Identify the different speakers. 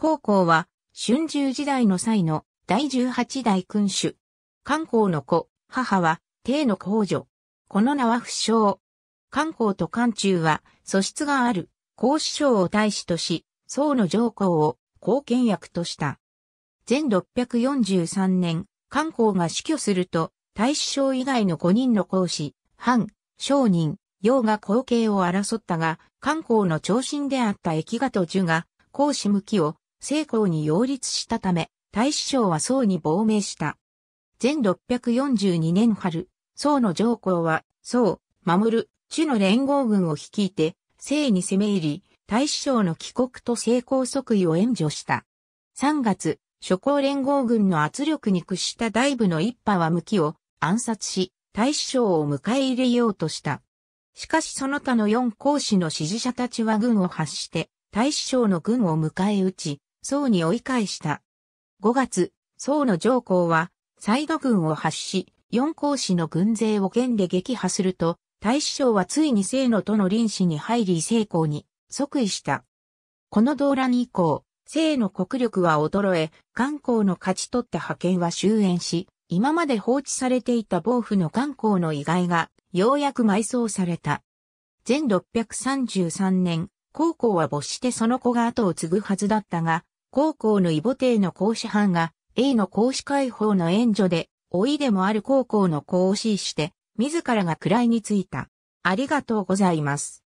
Speaker 1: 高校は、春秋時代の際の第十八代君主。漢公の子、母は、帝の公女。この名は不詳。漢公と漢中は、素質がある、孔子章を大使とし、宋の上皇を、貢献役とした。前643年、漢公が死去すると、大使章以外の5人の孔子、藩、商人、楊が後継を争ったが、漢公の長身であった疫賀と樹が、孔子向きを成功に擁立したため、大師匠は宋に亡命した。全642年春、宋の上皇は、宋、守、る、主の連合軍を率いて、西に攻め入り、大師匠の帰国と成功即位を援助した。3月、諸公連合軍の圧力に屈した大部の一派は向きを暗殺し、大師匠を迎え入れようとした。しかしその他の四皇子の支持者たちは軍を発して、大師匠の軍を迎え撃ち、宋に追い返した。5月、宋の上皇は、サイド軍を発し、四皇子の軍勢を剣で撃破すると、大使匠はついに聖野との臨死に入り成功に即位した。この動乱以降、聖の国力は衰え、元皇の勝ち取った派遣は終焉し、今まで放置されていた暴風の元皇の遺骸が、ようやく埋葬された。全633年、高校は没してその子が後を継ぐはずだったが、高校の異母帝の孔子藩が、A の講子解放の援助で、老いでもある高校の公子して、自らが位についた。ありがとうご
Speaker 2: ざいます。